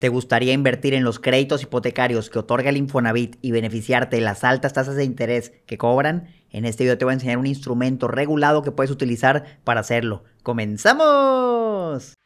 ¿Te gustaría invertir en los créditos hipotecarios que otorga el Infonavit y beneficiarte de las altas tasas de interés que cobran? En este video te voy a enseñar un instrumento regulado que puedes utilizar para hacerlo. ¡Comenzamos!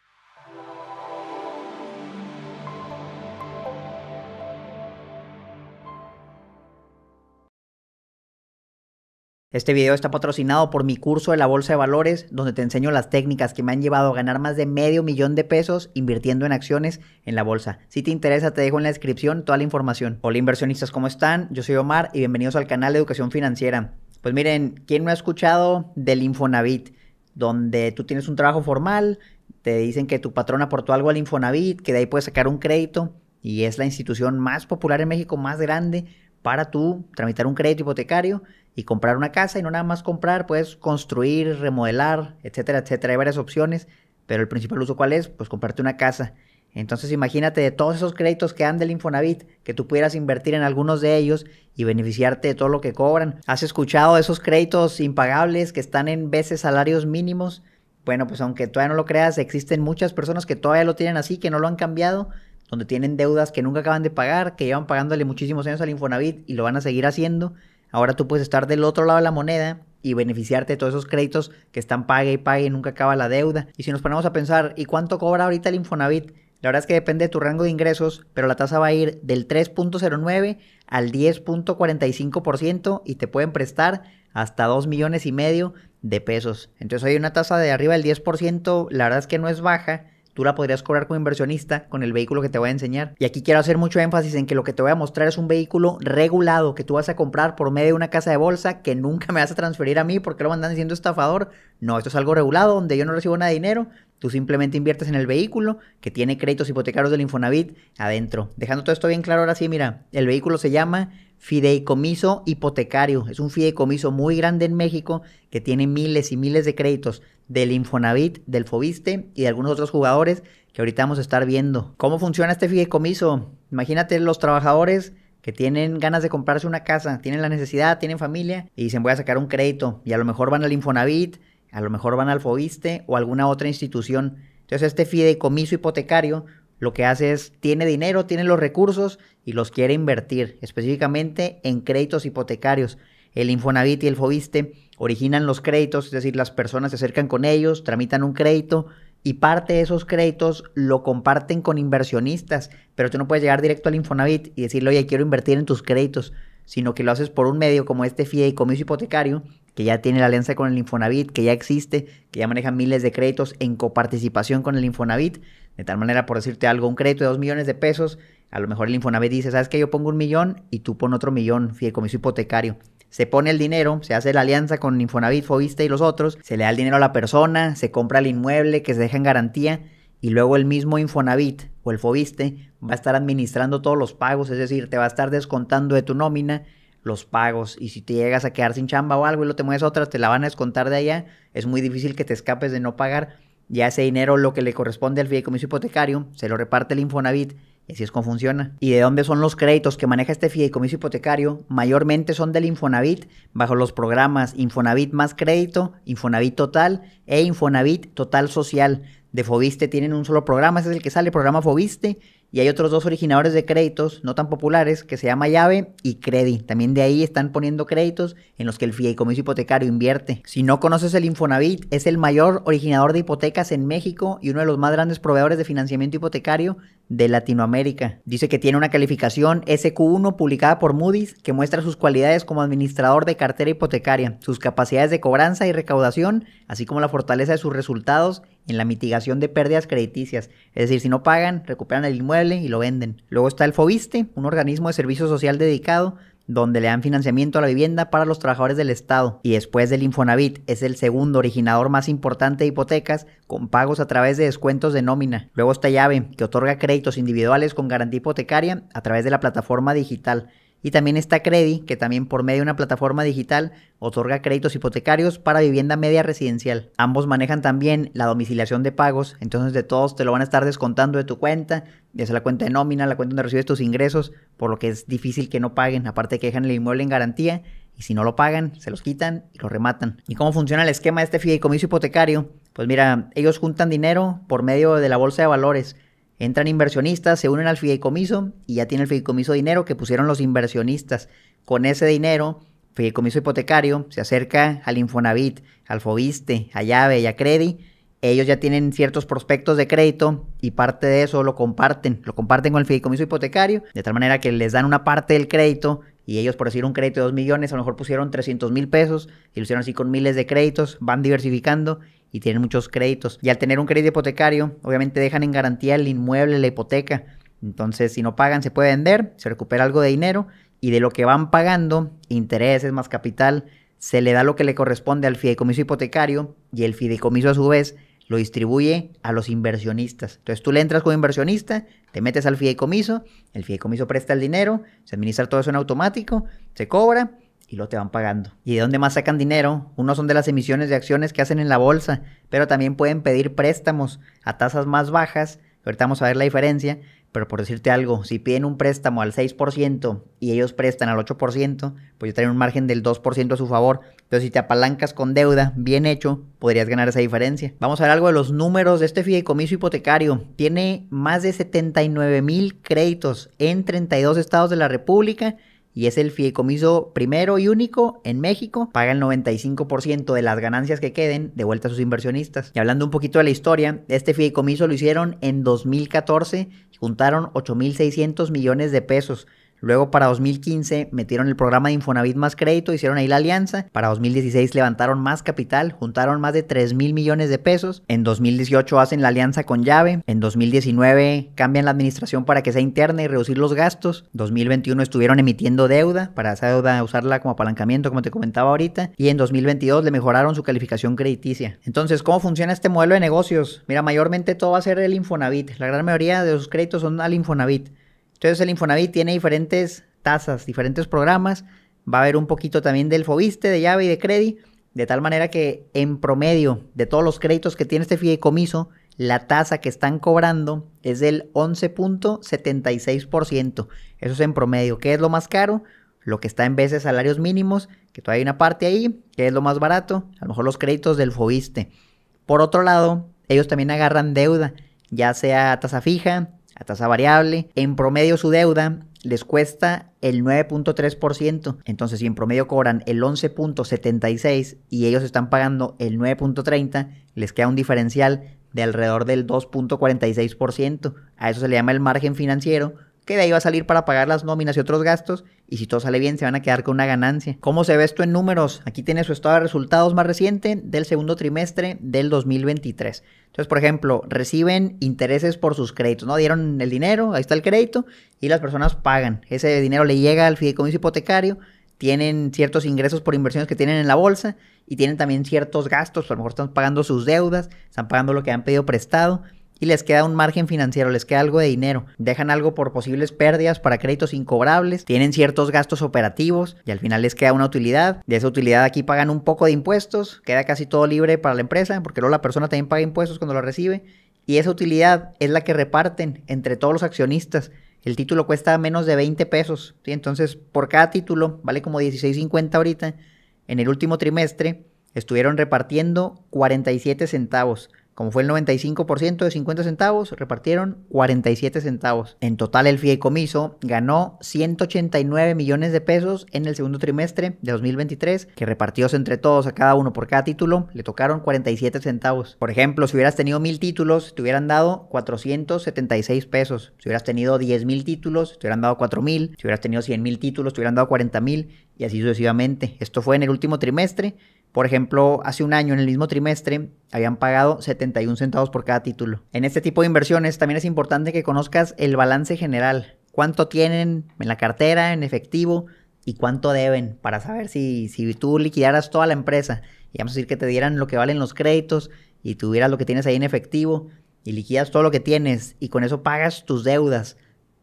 Este video está patrocinado por mi curso de la Bolsa de Valores, donde te enseño las técnicas que me han llevado a ganar más de medio millón de pesos invirtiendo en acciones en la bolsa. Si te interesa, te dejo en la descripción toda la información. Hola inversionistas, ¿cómo están? Yo soy Omar y bienvenidos al canal de Educación Financiera. Pues miren, ¿quién no ha escuchado del Infonavit? Donde tú tienes un trabajo formal, te dicen que tu patrón aportó algo al Infonavit, que de ahí puedes sacar un crédito y es la institución más popular en México, más grande, para tú tramitar un crédito hipotecario y comprar una casa y no nada más comprar, puedes construir, remodelar, etcétera, etcétera. Hay varias opciones, pero el principal uso cuál es? Pues comprarte una casa. Entonces imagínate de todos esos créditos que dan del Infonavit, que tú pudieras invertir en algunos de ellos y beneficiarte de todo lo que cobran. ¿Has escuchado esos créditos impagables que están en veces salarios mínimos? Bueno, pues aunque todavía no lo creas, existen muchas personas que todavía lo tienen así, que no lo han cambiado donde tienen deudas que nunca acaban de pagar, que llevan pagándole muchísimos años al Infonavit y lo van a seguir haciendo. Ahora tú puedes estar del otro lado de la moneda y beneficiarte de todos esos créditos que están pague y pague y nunca acaba la deuda. Y si nos ponemos a pensar, ¿y cuánto cobra ahorita el Infonavit? La verdad es que depende de tu rango de ingresos, pero la tasa va a ir del 3.09 al 10.45% y te pueden prestar hasta 2 millones y medio de pesos. Entonces hay una tasa de arriba del 10%, la verdad es que no es baja, tú la podrías cobrar como inversionista con el vehículo que te voy a enseñar. Y aquí quiero hacer mucho énfasis en que lo que te voy a mostrar es un vehículo regulado que tú vas a comprar por medio de una casa de bolsa que nunca me vas a transferir a mí porque lo mandan diciendo estafador. No, esto es algo regulado donde yo no recibo nada de dinero Tú simplemente inviertes en el vehículo que tiene créditos hipotecarios del Infonavit adentro. Dejando todo esto bien claro, ahora sí, mira, el vehículo se llama fideicomiso hipotecario. Es un fideicomiso muy grande en México que tiene miles y miles de créditos del Infonavit, del Fobiste y de algunos otros jugadores que ahorita vamos a estar viendo. ¿Cómo funciona este fideicomiso? Imagínate los trabajadores que tienen ganas de comprarse una casa, tienen la necesidad, tienen familia y dicen voy a sacar un crédito y a lo mejor van al Infonavit a lo mejor van al FOBISTE o alguna otra institución. Entonces este fideicomiso hipotecario lo que hace es, tiene dinero, tiene los recursos y los quiere invertir, específicamente en créditos hipotecarios. El Infonavit y el FOBISTE originan los créditos, es decir, las personas se acercan con ellos, tramitan un crédito y parte de esos créditos lo comparten con inversionistas, pero tú no puedes llegar directo al Infonavit y decirle, oye, quiero invertir en tus créditos, sino que lo haces por un medio como este fideicomiso hipotecario que ya tiene la alianza con el Infonavit, que ya existe, que ya maneja miles de créditos en coparticipación con el Infonavit. De tal manera, por decirte algo, un crédito de 2 millones de pesos, a lo mejor el Infonavit dice, ¿sabes que Yo pongo un millón y tú pon otro millón, fideicomiso hipotecario. Se pone el dinero, se hace la alianza con Infonavit, Fobiste y los otros, se le da el dinero a la persona, se compra el inmueble que se deja en garantía y luego el mismo Infonavit o el Foviste va a estar administrando todos los pagos, es decir, te va a estar descontando de tu nómina los pagos y si te llegas a quedar sin chamba o algo y lo te mueves a otra, te la van a descontar de allá, es muy difícil que te escapes de no pagar. Ya ese dinero, lo que le corresponde al fideicomiso hipotecario, se lo reparte el Infonavit y así es como funciona. ¿Y de dónde son los créditos que maneja este fideicomiso hipotecario? Mayormente son del Infonavit bajo los programas Infonavit más crédito, Infonavit total e Infonavit total social. De Fobiste tienen un solo programa, ese es el que sale, programa Fobiste, y hay otros dos originadores de créditos no tan populares que se llama Llave y credit También de ahí están poniendo créditos en los que el fideicomiso hipotecario invierte. Si no conoces el Infonavit, es el mayor originador de hipotecas en México y uno de los más grandes proveedores de financiamiento hipotecario de Latinoamérica. Dice que tiene una calificación SQ1 publicada por Moody's que muestra sus cualidades como administrador de cartera hipotecaria, sus capacidades de cobranza y recaudación, así como la fortaleza de sus resultados en la mitigación de pérdidas crediticias. Es decir, si no pagan, recuperan el inmueble y lo venden. Luego está el FOBISTE, un organismo de servicio social dedicado donde le dan financiamiento a la vivienda para los trabajadores del Estado. Y después del Infonavit, es el segundo originador más importante de hipotecas con pagos a través de descuentos de nómina. Luego está Llave, que otorga créditos individuales con garantía hipotecaria a través de la plataforma digital. Y también está Credi, que también por medio de una plataforma digital otorga créditos hipotecarios para vivienda media residencial. Ambos manejan también la domiciliación de pagos, entonces de todos te lo van a estar descontando de tu cuenta, ya sea la cuenta de nómina, la cuenta donde recibes tus ingresos, por lo que es difícil que no paguen, aparte que dejan el inmueble en garantía y si no lo pagan, se los quitan y lo rematan. ¿Y cómo funciona el esquema de este fideicomiso hipotecario? Pues mira, ellos juntan dinero por medio de la bolsa de valores Entran inversionistas, se unen al fideicomiso y ya tiene el fideicomiso dinero que pusieron los inversionistas. Con ese dinero, fideicomiso hipotecario se acerca al Infonavit, al Fobiste, a Llave y a Credi. Ellos ya tienen ciertos prospectos de crédito y parte de eso lo comparten, lo comparten con el fideicomiso hipotecario, de tal manera que les dan una parte del crédito y ellos por decir un crédito de 2 millones, a lo mejor pusieron 300 mil pesos y lo hicieron así con miles de créditos, van diversificando y tienen muchos créditos. Y al tener un crédito hipotecario, obviamente dejan en garantía el inmueble, la hipoteca. Entonces, si no pagan, se puede vender, se recupera algo de dinero y de lo que van pagando, intereses más capital, se le da lo que le corresponde al fideicomiso hipotecario y el fideicomiso a su vez lo distribuye a los inversionistas. Entonces tú le entras como inversionista, te metes al fideicomiso, el fideicomiso presta el dinero, se administra todo eso en automático, se cobra y lo te van pagando. ¿Y de dónde más sacan dinero? Uno son de las emisiones de acciones que hacen en la bolsa, pero también pueden pedir préstamos a tasas más bajas Ahorita vamos a ver la diferencia, pero por decirte algo, si piden un préstamo al 6% y ellos prestan al 8%, pues yo tengo un margen del 2% a su favor. Pero si te apalancas con deuda, bien hecho, podrías ganar esa diferencia. Vamos a ver algo de los números de este fideicomiso hipotecario. Tiene más de 79 mil créditos en 32 estados de la República y es el fideicomiso primero y único en México, paga el 95% de las ganancias que queden de vuelta a sus inversionistas. Y hablando un poquito de la historia, este fideicomiso lo hicieron en 2014, juntaron 8.600 millones de pesos Luego para 2015 metieron el programa de Infonavit más crédito, hicieron ahí la alianza. Para 2016 levantaron más capital, juntaron más de 3 mil millones de pesos. En 2018 hacen la alianza con llave. En 2019 cambian la administración para que sea interna y reducir los gastos. 2021 estuvieron emitiendo deuda para esa deuda usarla como apalancamiento, como te comentaba ahorita. Y en 2022 le mejoraron su calificación crediticia. Entonces, ¿cómo funciona este modelo de negocios? Mira, mayormente todo va a ser el Infonavit. La gran mayoría de sus créditos son al Infonavit. Entonces el Infonavit tiene diferentes tasas, diferentes programas. Va a haber un poquito también del Fobiste, de llave y de crédito. De tal manera que en promedio de todos los créditos que tiene este fideicomiso, la tasa que están cobrando es del 11.76%. Eso es en promedio. ¿Qué es lo más caro? Lo que está en veces salarios mínimos, que todavía hay una parte ahí. ¿Qué es lo más barato? A lo mejor los créditos del Fobiste. Por otro lado, ellos también agarran deuda, ya sea tasa fija, a tasa variable. En promedio su deuda les cuesta el 9.3%. Entonces, si en promedio cobran el 11.76 y ellos están pagando el 9.30, les queda un diferencial de alrededor del 2.46%. A eso se le llama el margen financiero que de ahí va a salir para pagar las nóminas y otros gastos, y si todo sale bien se van a quedar con una ganancia. ¿Cómo se ve esto en números? Aquí tiene su estado de resultados más reciente del segundo trimestre del 2023. Entonces, por ejemplo, reciben intereses por sus créditos, ¿no? Dieron el dinero, ahí está el crédito, y las personas pagan. Ese dinero le llega al fideicomiso hipotecario, tienen ciertos ingresos por inversiones que tienen en la bolsa, y tienen también ciertos gastos, a lo mejor están pagando sus deudas, están pagando lo que han pedido prestado, y les queda un margen financiero, les queda algo de dinero, dejan algo por posibles pérdidas para créditos incobrables, tienen ciertos gastos operativos y al final les queda una utilidad. De esa utilidad aquí pagan un poco de impuestos, queda casi todo libre para la empresa, porque luego la persona también paga impuestos cuando lo recibe y esa utilidad es la que reparten entre todos los accionistas. El título cuesta menos de 20 pesos, entonces por cada título vale como 16.50 ahorita. En el último trimestre estuvieron repartiendo 47 centavos. Como fue el 95% de 50 centavos, repartieron 47 centavos. En total, el fideicomiso ganó 189 millones de pesos en el segundo trimestre de 2023, que repartidos entre todos a cada uno por cada título, le tocaron 47 centavos. Por ejemplo, si hubieras tenido mil títulos, te hubieran dado 476 pesos. Si hubieras tenido 10.000 mil títulos, te hubieran dado 4.000. Si hubieras tenido 100 mil títulos, te hubieran dado 40.000, mil. Y así sucesivamente. Esto fue en el último trimestre por ejemplo, hace un año, en el mismo trimestre, habían pagado 71 centavos por cada título. En este tipo de inversiones también es importante que conozcas el balance general. ¿Cuánto tienen en la cartera, en efectivo? ¿Y cuánto deben? Para saber si, si tú liquidaras toda la empresa y vamos a decir que te dieran lo que valen los créditos y tuvieras lo que tienes ahí en efectivo y liquidas todo lo que tienes y con eso pagas tus deudas,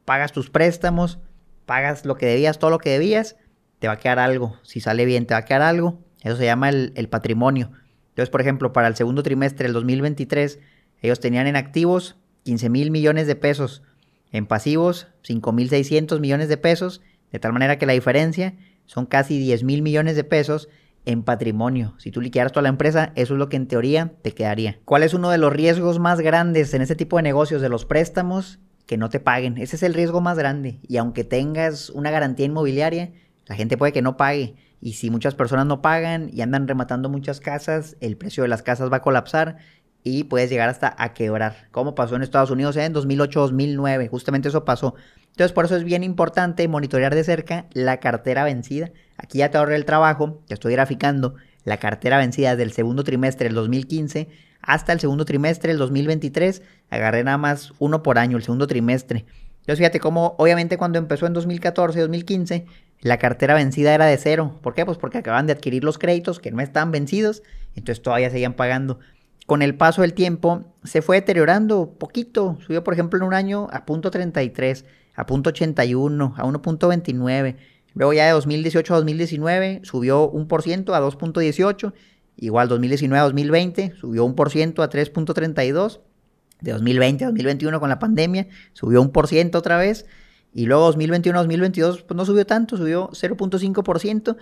pagas tus préstamos, pagas lo que debías, todo lo que debías, te va a quedar algo. Si sale bien, te va a quedar algo eso se llama el, patrimonio. Entonces, por ejemplo, para el segundo trimestre del 2023, ellos tenían en activos 15 mil millones de pesos, en pasivos 5 mil 600 millones de pesos, de tal manera que la diferencia son casi 10 mil millones de pesos en patrimonio. Si tú liquidaras toda la empresa, eso es lo que en teoría te quedaría. ¿Cuál es uno de los riesgos más grandes en este tipo de negocios de los préstamos? Que no te paguen. Ese es el riesgo más grande. Y aunque tengas una garantía inmobiliaria, la gente puede que no pague. Y si muchas personas no pagan y andan rematando muchas casas, el precio de las casas va a colapsar y puedes llegar hasta a quebrar, como pasó en Estados Unidos en 2008-2009, justamente eso pasó. Entonces por eso es bien importante monitorear de cerca la cartera vencida. Aquí ya te ahorré el trabajo, Ya estoy graficando la cartera vencida del segundo trimestre del 2015 hasta el segundo trimestre del 2023, agarré nada más uno por año, el segundo trimestre. Entonces fíjate cómo obviamente cuando empezó en 2014, 2015, la cartera vencida era de cero. ¿Por qué? Pues porque acaban de adquirir los créditos que no estaban vencidos, entonces todavía seguían pagando. Con el paso del tiempo se fue deteriorando poquito. Subió, por ejemplo, en un año a .33, a .81, a 1.29. Luego ya de 2018 a 2019 subió un por ciento a 2.18. Igual 2019 a 2020 subió un por ciento a 3.32. De 2020 a 2021 con la pandemia subió un por ciento otra vez. Y luego 2021-2022 pues no subió tanto, subió 0.5%.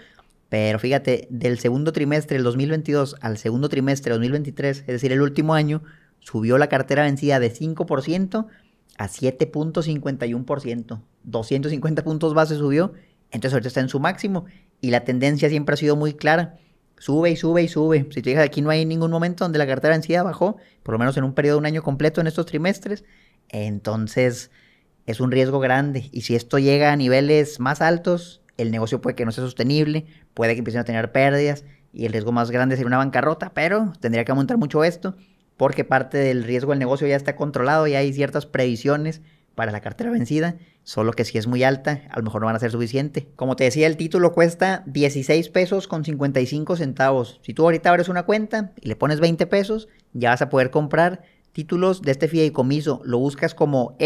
Pero fíjate, del segundo trimestre del 2022 al segundo trimestre del 2023, es decir, el último año, subió la cartera vencida de 5% a 7.51%. 250 puntos base subió, entonces ahorita está en su máximo. Y la tendencia siempre ha sido muy clara. Sube y sube y sube. Si te fijas, aquí no hay ningún momento donde la cartera vencida bajó, por lo menos en un periodo de un año completo en estos trimestres. Entonces, es un riesgo grande. Y si esto llega a niveles más altos, el negocio puede que no sea sostenible, puede que empiecen a tener pérdidas y el riesgo más grande sería una bancarrota, pero tendría que aumentar mucho esto porque parte del riesgo del negocio ya está controlado y hay ciertas previsiones para la cartera vencida, solo que si es muy alta, a lo mejor no van a ser suficiente. Como te decía, el título cuesta 16 pesos con 55 centavos. Si tú ahorita abres una cuenta y le pones 20 pesos, ya vas a poder comprar títulos de este fideicomiso. Lo buscas como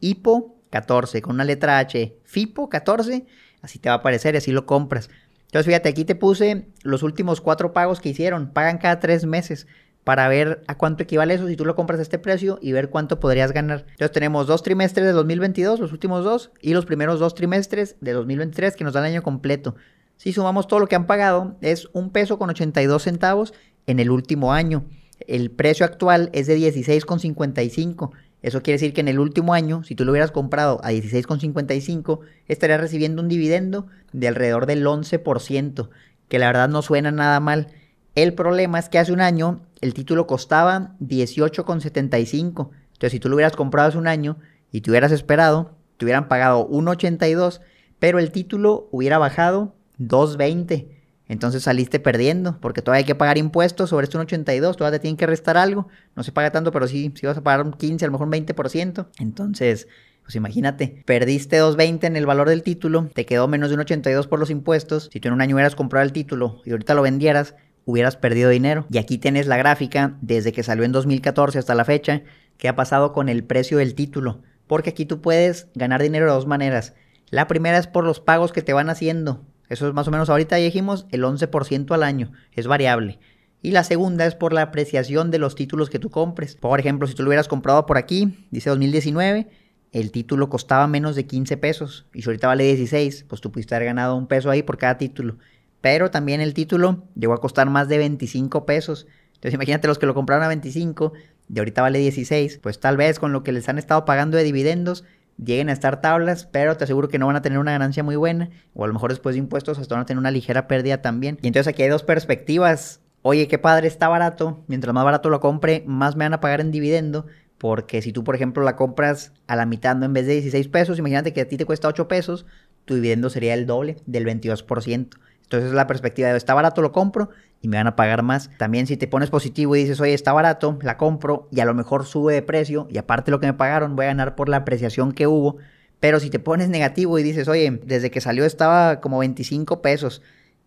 FIPO 14, con una letra H, FIPO 14, así te va a aparecer y así lo compras. Entonces, fíjate, aquí te puse los últimos cuatro pagos que hicieron. Pagan cada tres meses para ver a cuánto equivale eso si tú lo compras a este precio y ver cuánto podrías ganar. Entonces tenemos dos trimestres de 2022, los últimos dos, y los primeros dos trimestres de 2023 que nos dan el año completo. Si sumamos todo lo que han pagado, es un peso con 82 centavos en el último año. El precio actual es de 16,55. Eso quiere decir que en el último año, si tú lo hubieras comprado a 16,55, estarías recibiendo un dividendo de alrededor del 11%, que la verdad no suena nada mal. El problema es que hace un año el título costaba 18,75. Entonces, si tú lo hubieras comprado hace un año y te hubieras esperado, te hubieran pagado 1,82, pero el título hubiera bajado 2,20. Entonces saliste perdiendo, porque todavía hay que pagar impuestos sobre este 1,82, todavía te tienen que restar algo. No se paga tanto, pero sí, sí vas a pagar un 15, a lo mejor un 20%. Entonces, pues imagínate, perdiste 2.20 en el valor del título, te quedó menos de 1.82 por los impuestos. Si tú en un año hubieras comprado el título y ahorita lo vendieras, hubieras perdido dinero. Y aquí tienes la gráfica desde que salió en 2014 hasta la fecha, qué ha pasado con el precio del título. Porque aquí tú puedes ganar dinero de dos maneras. La primera es por los pagos que te van haciendo eso es más o menos, ahorita dijimos el 11% al año, es variable. Y la segunda es por la apreciación de los títulos que tú compres. Por ejemplo, si tú lo hubieras comprado por aquí, dice 2019, el título costaba menos de 15 pesos y si ahorita vale 16, pues tú pudiste haber ganado un peso ahí por cada título. Pero también el título llegó a costar más de 25 pesos. Entonces imagínate los que lo compraron a 25 y ahorita vale 16, pues tal vez con lo que les han estado pagando de dividendos lleguen a estar tablas, pero te aseguro que no van a tener una ganancia muy buena, o a lo mejor después de impuestos hasta van a tener una ligera pérdida también. Y entonces aquí hay dos perspectivas. Oye, qué padre, está barato. Mientras más barato lo compre, más me van a pagar en dividendo. Porque si tú, por ejemplo, la compras a la mitad, ¿no? en vez de 16 pesos, imagínate que a ti te cuesta 8 pesos, tu dividendo sería el doble, del 22%. Entonces la perspectiva de está barato, lo compro y me van a pagar más. También si te pones positivo y dices, oye, está barato, la compro y a lo mejor sube de precio y aparte lo que me pagaron voy a ganar por la apreciación que hubo. Pero si te pones negativo y dices, oye, desde que salió estaba como 25 pesos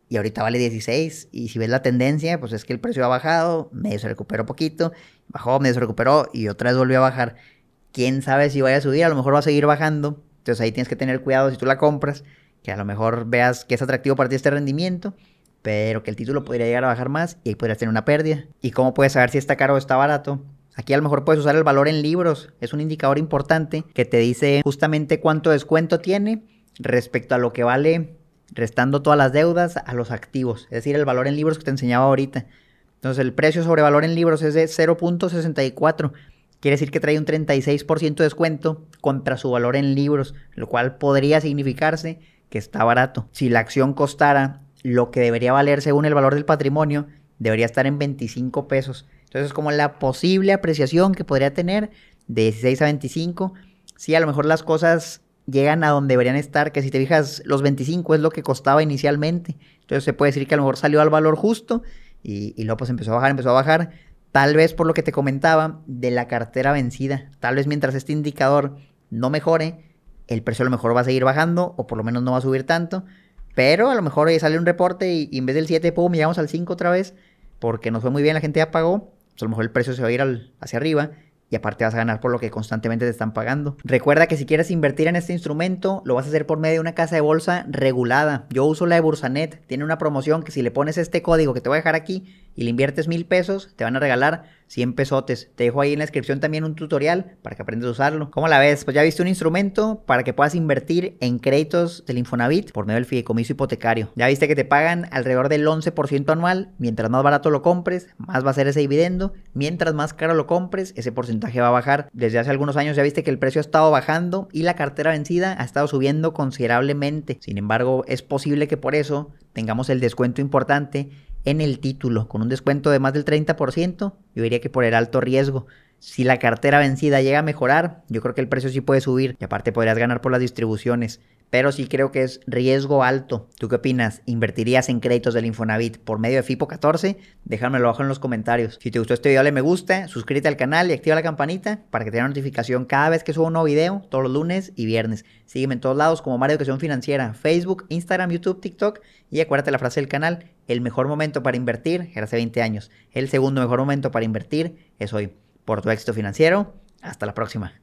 y ahorita vale 16 y si ves la tendencia, pues es que el precio ha bajado, me se recuperó poquito, bajó, me se recuperó y otra vez volvió a bajar. ¿Quién sabe si vaya a subir? A lo mejor va a seguir bajando. Entonces ahí tienes que tener cuidado si tú la compras que a lo mejor veas que es atractivo para ti este rendimiento, pero que el título podría llegar a bajar más y ahí podrías tener una pérdida. ¿Y cómo puedes saber si está caro o está barato? Aquí a lo mejor puedes usar el valor en libros, es un indicador importante que te dice justamente cuánto descuento tiene respecto a lo que vale restando todas las deudas a los activos, es decir, el valor en libros que te enseñaba ahorita. Entonces el precio sobre valor en libros es de 0.64, quiere decir que trae un 36% de descuento contra su valor en libros, lo cual podría significarse que está barato. Si la acción costara lo que debería valer según el valor del patrimonio, debería estar en 25 pesos. Entonces es como la posible apreciación que podría tener de 16 a 25. Si a lo mejor las cosas llegan a donde deberían estar, que si te fijas, los 25 es lo que costaba inicialmente. Entonces se puede decir que a lo mejor salió al valor justo y, y luego pues empezó a bajar, empezó a bajar. Tal vez por lo que te comentaba de la cartera vencida. Tal vez mientras este indicador no mejore, el precio a lo mejor va a seguir bajando o por lo menos no va a subir tanto. Pero a lo mejor sale un reporte y, en vez del 7, pum, llegamos al 5 otra vez porque nos fue muy bien, la gente ya pagó. Pues a lo mejor el precio se va a ir hacia arriba y aparte vas a ganar por lo que constantemente te están pagando. Recuerda que si quieres invertir en este instrumento, lo vas a hacer por medio de una casa de bolsa regulada. Yo uso la de Bursanet, tiene una promoción que si le pones este código que te voy a dejar aquí y le inviertes mil pesos, te van a regalar 100 pesotes. Te dejo ahí en la descripción también un tutorial para que aprendas a usarlo. ¿Cómo la ves? Pues ya viste un instrumento para que puedas invertir en créditos del Infonavit por medio del fideicomiso hipotecario. Ya viste que te pagan alrededor del 11% anual. Mientras más barato lo compres, más va a ser ese dividendo. Mientras más caro lo compres, ese porcentaje va a bajar. Desde hace algunos años ya viste que el precio ha estado bajando y la cartera vencida ha estado subiendo considerablemente. Sin embargo, es posible que por eso tengamos el descuento importante en el título, con un descuento de más del 30%, yo diría que por el alto riesgo. Si la cartera vencida llega a mejorar, yo creo que el precio sí puede subir y aparte podrías ganar por las distribuciones pero sí creo que es riesgo alto. ¿Tú qué opinas? ¿Invertirías en créditos del Infonavit por medio de FIPO 14? Déjamelo abajo en los comentarios. Si te gustó este video, dale me gusta, suscríbete al canal y activa la campanita para que te notificación cada vez que subo un nuevo video, todos los lunes y viernes. Sígueme en todos lados como Mario Educación Financiera, Facebook, Instagram, YouTube, TikTok y acuérdate la frase del canal, el mejor momento para invertir era hace 20 años. El segundo mejor momento para invertir es hoy. Por tu éxito financiero, hasta la próxima.